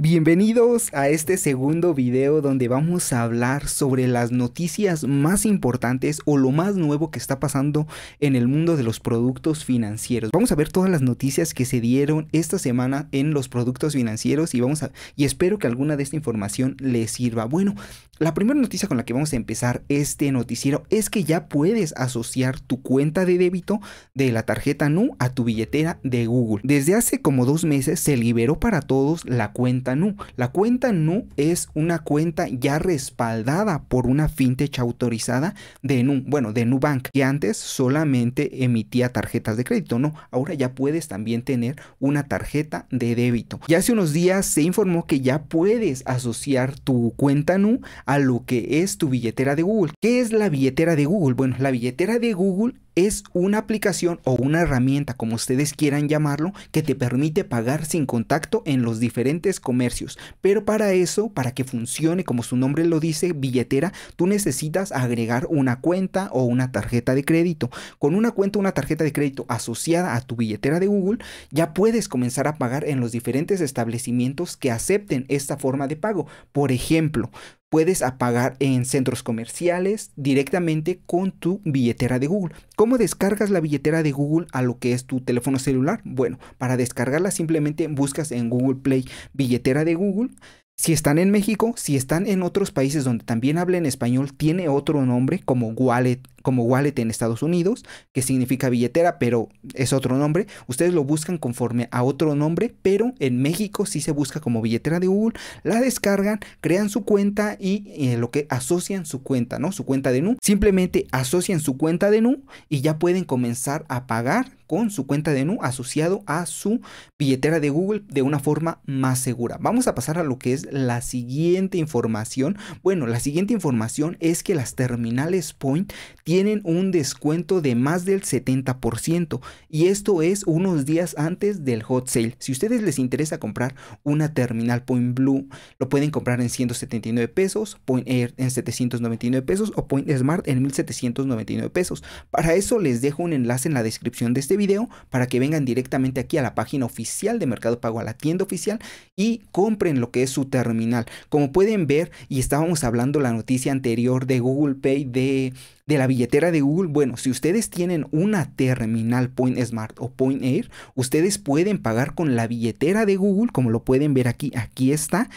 Bienvenidos a este segundo video donde vamos a hablar sobre las noticias más importantes o lo más nuevo que está pasando en el mundo de los productos financieros. Vamos a ver todas las noticias que se dieron esta semana en los productos financieros y vamos a y espero que alguna de esta información les sirva. Bueno, la primera noticia con la que vamos a empezar este noticiero es que ya puedes asociar tu cuenta de débito de la tarjeta NU a tu billetera de Google. Desde hace como dos meses se liberó para todos la cuenta NU. La cuenta NU es una cuenta ya respaldada por una fintech autorizada de NU, bueno, de Nubank, que antes solamente emitía tarjetas de crédito, ¿no? Ahora ya puedes también tener una tarjeta de débito. y hace unos días se informó que ya puedes asociar tu cuenta NU a lo que es tu billetera de Google. ¿Qué es la billetera de Google? Bueno, la billetera de Google es una aplicación o una herramienta, como ustedes quieran llamarlo, que te permite pagar sin contacto en los diferentes comercios. Pero para eso, para que funcione como su nombre lo dice, billetera, tú necesitas agregar una cuenta o una tarjeta de crédito. Con una cuenta o una tarjeta de crédito asociada a tu billetera de Google, ya puedes comenzar a pagar en los diferentes establecimientos que acepten esta forma de pago. Por ejemplo, puedes apagar en centros comerciales directamente con tu billetera de Google. ¿Cómo descargas la billetera de Google a lo que es tu teléfono celular? Bueno, para descargarla simplemente buscas en Google Play billetera de Google. Si están en México, si están en otros países donde también hablen español, tiene otro nombre como wallet como wallet en Estados Unidos, que significa billetera, pero es otro nombre. Ustedes lo buscan conforme a otro nombre, pero en México sí se busca como billetera de Google, la descargan, crean su cuenta y lo que asocian su cuenta, ¿no? Su cuenta de NU. Simplemente asocian su cuenta de NU y ya pueden comenzar a pagar con su cuenta de NU asociado a su billetera de Google de una forma más segura. Vamos a pasar a lo que es la siguiente información. Bueno, la siguiente información es que las terminales Point tienen un descuento de más del 70% y esto es unos días antes del hot sale. Si a ustedes les interesa comprar una terminal Point Blue, lo pueden comprar en 179 pesos, Point Air en 799 pesos o Point Smart en 1799 pesos. Para eso les dejo un enlace en la descripción de este video para que vengan directamente aquí a la página oficial de Mercado Pago, a la tienda oficial y compren lo que es su terminal. Como pueden ver y estábamos hablando la noticia anterior de Google Pay de de la billetera de Google, bueno, si ustedes tienen una terminal Point Smart o Point Air, ustedes pueden pagar con la billetera de Google, como lo pueden ver aquí, aquí está,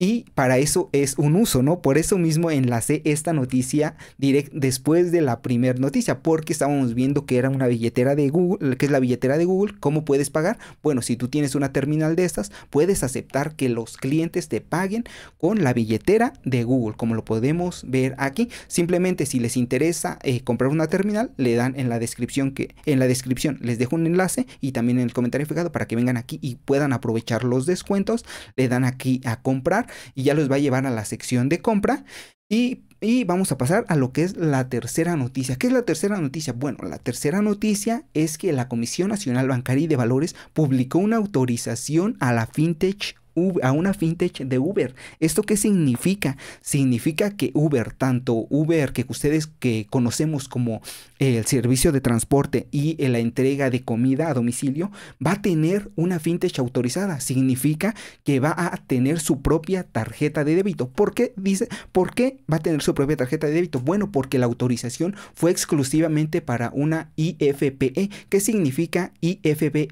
y para eso es un uso, ¿no? Por eso mismo enlacé esta noticia direct después de la primera noticia, porque estábamos viendo que era una billetera de Google, que es la billetera de Google, ¿cómo puedes pagar? Bueno, si tú tienes una terminal de estas, puedes aceptar que los clientes te paguen con la billetera de Google, como lo podemos ver aquí. Simplemente si les interesa eh, comprar una terminal, le dan en la descripción que en la descripción les dejo un enlace y también en el comentario fijado para que vengan aquí y puedan aprovechar los descuentos, le dan aquí a comprar y ya los va a llevar a la sección de compra. Y, vamos a pasar a lo que es la tercera noticia. ¿Qué es la tercera noticia? Bueno, la tercera noticia es que la Comisión Nacional Bancaria y de Valores publicó una autorización a la FinTech a una fintech de Uber. ¿Esto qué significa? Significa que Uber, tanto Uber que ustedes que conocemos como el servicio de transporte y eh, la entrega de comida a domicilio, va a tener una fintech autorizada. Significa que va a tener su propia tarjeta de débito. ¿Por qué dice? ¿Por qué va a tener su propia tarjeta de débito? Bueno, porque la autorización fue exclusivamente para una IFPE. ¿Qué significa IFPE?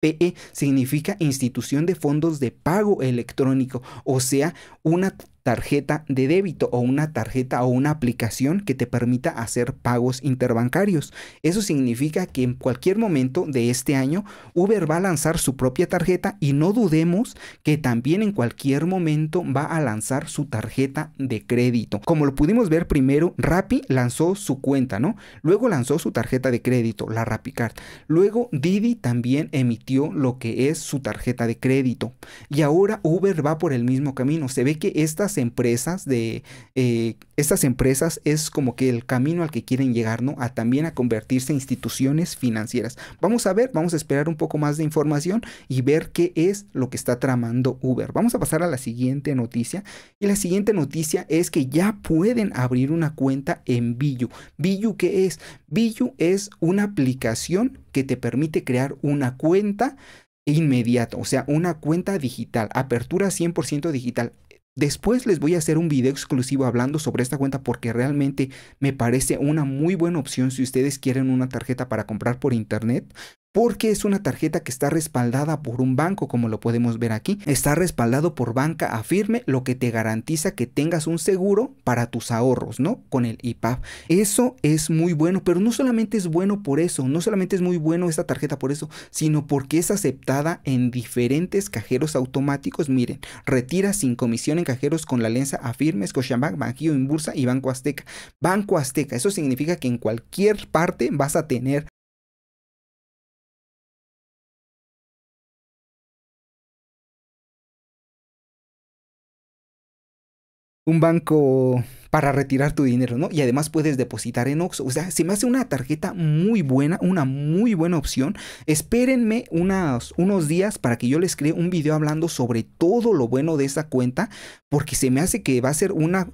PE significa institución de fondos de pago electrónico, o sea, una tarjeta de débito o una tarjeta o una aplicación que te permita hacer pagos interbancarios. Eso significa que en cualquier momento de este año Uber va a lanzar su propia tarjeta y no dudemos que también en cualquier momento va a lanzar su tarjeta de crédito. Como lo pudimos ver primero, Rappi lanzó su cuenta, ¿no? Luego lanzó su tarjeta de crédito, la RappiCard. Luego Didi también emitió lo que es su tarjeta de crédito. Y ahora Uber va por el mismo camino. Se ve que estas empresas de eh, estas empresas es como que el camino al que quieren llegar, ¿no? A también a convertirse en instituciones financieras. Vamos a ver, vamos a esperar un poco más de información y ver qué es lo que está tramando Uber. Vamos a pasar a la siguiente noticia y la siguiente noticia es que ya pueden abrir una cuenta en Billu. Billu qué es? Billu es una aplicación que te permite crear una cuenta inmediato, o sea, una cuenta digital, apertura 100% digital. Después les voy a hacer un video exclusivo hablando sobre esta cuenta porque realmente me parece una muy buena opción si ustedes quieren una tarjeta para comprar por internet porque es una tarjeta que está respaldada por un banco, como lo podemos ver aquí. Está respaldado por banca Afirme, lo que te garantiza que tengas un seguro para tus ahorros, ¿no? Con el IPAP. Eso es muy bueno, pero no solamente es bueno por eso, no solamente es muy bueno esta tarjeta por eso, sino porque es aceptada en diferentes cajeros automáticos. Miren, retira sin comisión en cajeros con la alianza Afirme, Scotiabank, Banquillo Inbursa y Banco Azteca. Banco Azteca, eso significa que en cualquier parte vas a tener un banco para retirar tu dinero, ¿no? Y además puedes depositar en Oxxo. O sea, se me hace una tarjeta muy buena, una muy buena opción. Espérenme unos días para que yo les cree un video hablando sobre todo lo bueno de esa cuenta, porque se me hace que va a ser una,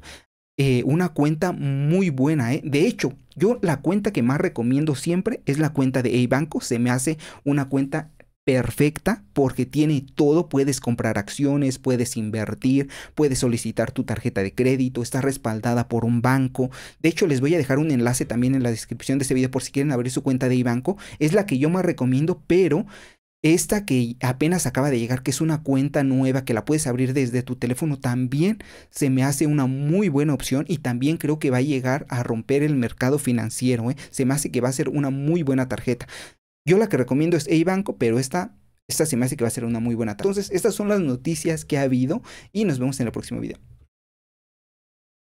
eh, una cuenta muy buena. ¿eh? De hecho, yo la cuenta que más recomiendo siempre es la cuenta de A Banco. Se me hace una cuenta perfecta porque tiene todo, puedes comprar acciones, puedes invertir, puedes solicitar tu tarjeta de crédito, está respaldada por un banco. De hecho, les voy a dejar un enlace también en la descripción de este video por si quieren abrir su cuenta de iBanco. Es la que yo más recomiendo, pero esta que apenas acaba de llegar, que es una cuenta nueva que la puedes abrir desde tu teléfono, también se me hace una muy buena opción y también creo que va a llegar a romper el mercado financiero. ¿eh? Se me hace que va a ser una muy buena tarjeta. Yo la que recomiendo es Eibanco, pero esta, esta se me hace que va a ser una muy buena Entonces, estas son las noticias que ha habido y nos vemos en el próximo video.